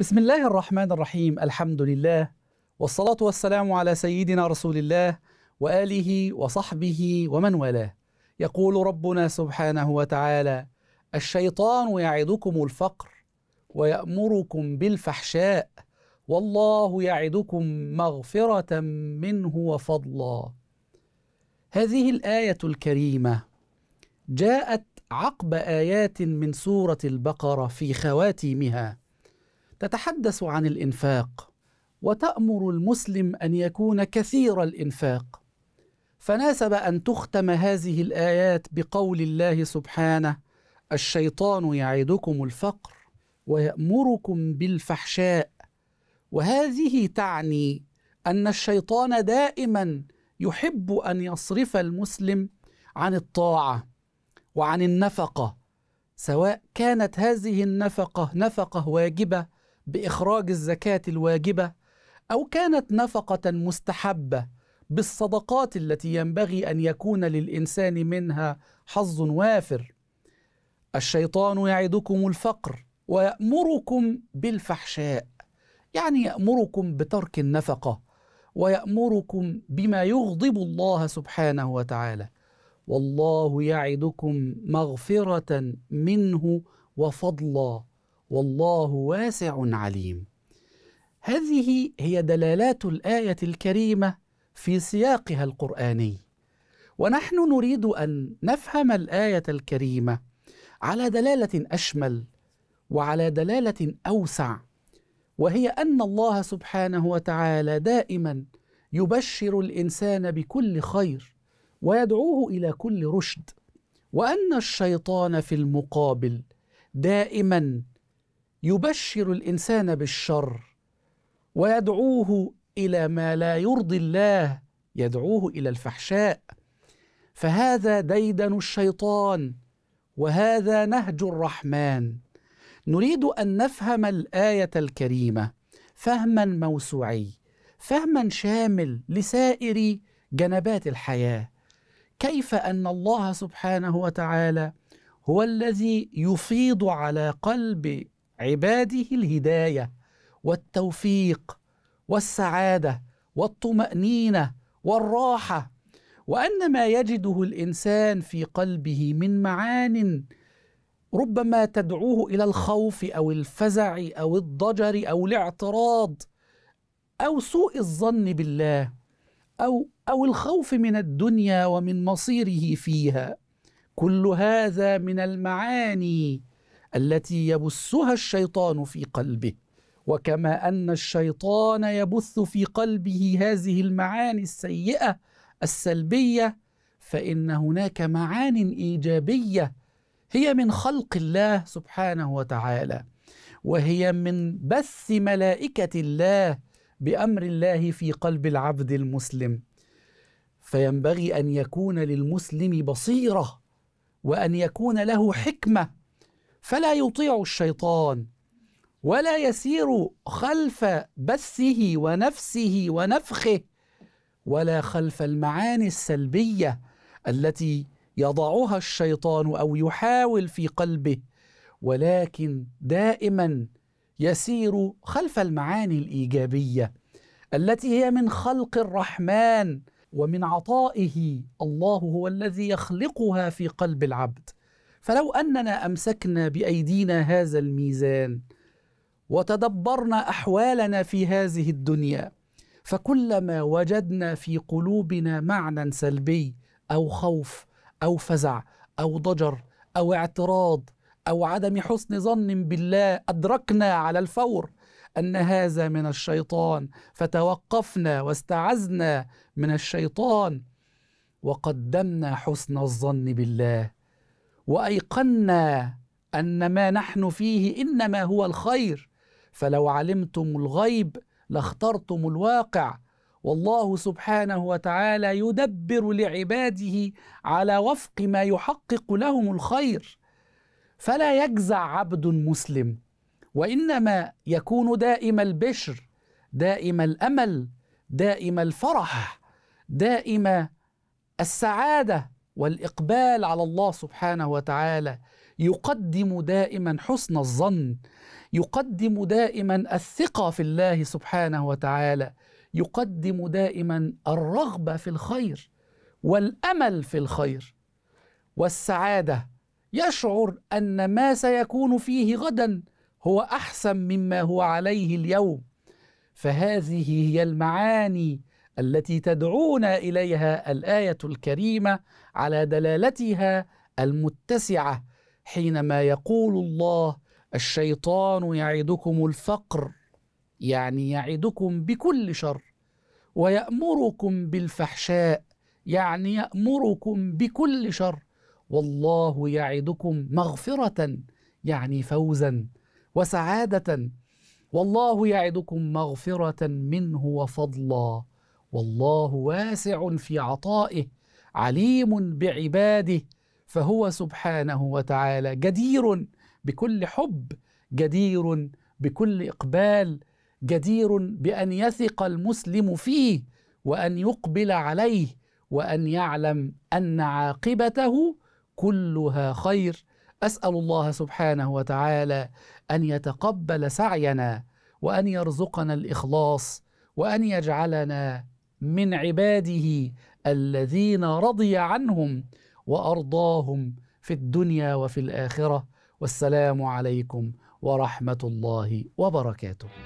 بسم الله الرحمن الرحيم الحمد لله والصلاة والسلام على سيدنا رسول الله وآله وصحبه ومن والاه يقول ربنا سبحانه وتعالى الشيطان يعدكم الفقر ويأمركم بالفحشاء والله يعدكم مغفرة منه وفضلا هذه الآية الكريمة جاءت عقب آيات من سورة البقرة في خواتيمها تتحدث عن الإنفاق وتأمر المسلم أن يكون كثير الإنفاق فناسب أن تختم هذه الآيات بقول الله سبحانه الشيطان يعدكم الفقر ويأمركم بالفحشاء وهذه تعني أن الشيطان دائما يحب أن يصرف المسلم عن الطاعة وعن النفقة سواء كانت هذه النفقة نفقة واجبة باخراج الزكاه الواجبه او كانت نفقه مستحبه بالصدقات التي ينبغي ان يكون للانسان منها حظ وافر الشيطان يعدكم الفقر ويامركم بالفحشاء يعني يامركم بترك النفقه ويامركم بما يغضب الله سبحانه وتعالى والله يعدكم مغفره منه وفضلا والله واسع عليم هذه هي دلالات الايه الكريمه في سياقها القراني ونحن نريد ان نفهم الايه الكريمه على دلاله اشمل وعلى دلاله اوسع وهي ان الله سبحانه وتعالى دائما يبشر الانسان بكل خير ويدعوه الى كل رشد وان الشيطان في المقابل دائما يبشر الانسان بالشر ويدعوه الى ما لا يرضي الله يدعوه الى الفحشاء فهذا ديدن الشيطان وهذا نهج الرحمن نريد ان نفهم الايه الكريمه فهما موسوعي فهما شامل لسائر جنبات الحياه كيف ان الله سبحانه وتعالى هو الذي يفيض على قلب عباده الهدايه والتوفيق والسعاده والطمانينه والراحه وان ما يجده الانسان في قلبه من معان ربما تدعوه الى الخوف او الفزع او الضجر او الاعتراض او سوء الظن بالله او او الخوف من الدنيا ومن مصيره فيها كل هذا من المعاني التي يبثها الشيطان في قلبه وكما ان الشيطان يبث في قلبه هذه المعاني السيئه السلبيه فان هناك معان ايجابيه هي من خلق الله سبحانه وتعالى وهي من بث ملائكه الله بامر الله في قلب العبد المسلم فينبغي ان يكون للمسلم بصيره وان يكون له حكمه فلا يطيع الشيطان ولا يسير خلف بثه ونفسه ونفخه ولا خلف المعاني السلبيه التي يضعها الشيطان او يحاول في قلبه ولكن دائما يسير خلف المعاني الايجابيه التي هي من خلق الرحمن ومن عطائه الله هو الذي يخلقها في قلب العبد فلو اننا امسكنا بايدينا هذا الميزان وتدبرنا احوالنا في هذه الدنيا فكلما وجدنا في قلوبنا معنى سلبي او خوف او فزع او ضجر او اعتراض او عدم حسن ظن بالله ادركنا على الفور ان هذا من الشيطان فتوقفنا واستعذنا من الشيطان وقدمنا حسن الظن بالله وايقنا ان ما نحن فيه انما هو الخير فلو علمتم الغيب لاخترتم الواقع والله سبحانه وتعالى يدبر لعباده على وفق ما يحقق لهم الخير فلا يجزع عبد مسلم وانما يكون دائم البشر دائم الامل دائم الفرح دائم السعاده والاقبال على الله سبحانه وتعالى يقدم دائما حسن الظن يقدم دائما الثقه في الله سبحانه وتعالى يقدم دائما الرغبه في الخير والامل في الخير والسعاده يشعر ان ما سيكون فيه غدا هو احسن مما هو عليه اليوم فهذه هي المعاني التي تدعونا اليها الايه الكريمه على دلالتها المتسعه حينما يقول الله الشيطان يعدكم الفقر يعني يعدكم بكل شر ويامركم بالفحشاء يعني يامركم بكل شر والله يعدكم مغفره يعني فوزا وسعاده والله يعدكم مغفره منه وفضلا والله واسع في عطائه عليم بعباده فهو سبحانه وتعالى جدير بكل حب جدير بكل اقبال جدير بان يثق المسلم فيه وان يقبل عليه وان يعلم ان عاقبته كلها خير اسال الله سبحانه وتعالى ان يتقبل سعينا وان يرزقنا الاخلاص وان يجعلنا من عباده الذين رضي عنهم وارضاهم في الدنيا وفي الاخره والسلام عليكم ورحمه الله وبركاته